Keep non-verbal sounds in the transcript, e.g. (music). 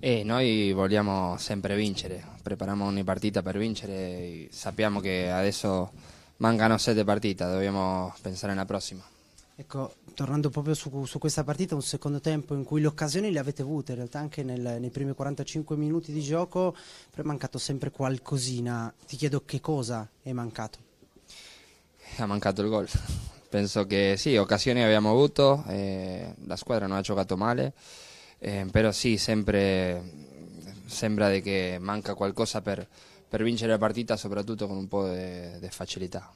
E noi vogliamo sempre vincere, prepariamo ogni partita per vincere, sappiamo che adesso mancano sette partite, dobbiamo pensare alla prossima. Ecco, tornando proprio su, su, questa partita, un secondo tempo in cui le occasioni le avete avute, in realtà anche nel, nei primi 45 minuti di gioco, però è mancato sempre qualcosina. Ti chiedo che cosa è mancato? Ha mancato il gol. (laughs) Penso che sì, occasioni abbiamo avuto, eh, la squadra non ha giocato male. Eh, però sì, sempre sembra di che manca qualcosa per, per vincere la partita, soprattutto con un po' di facilità.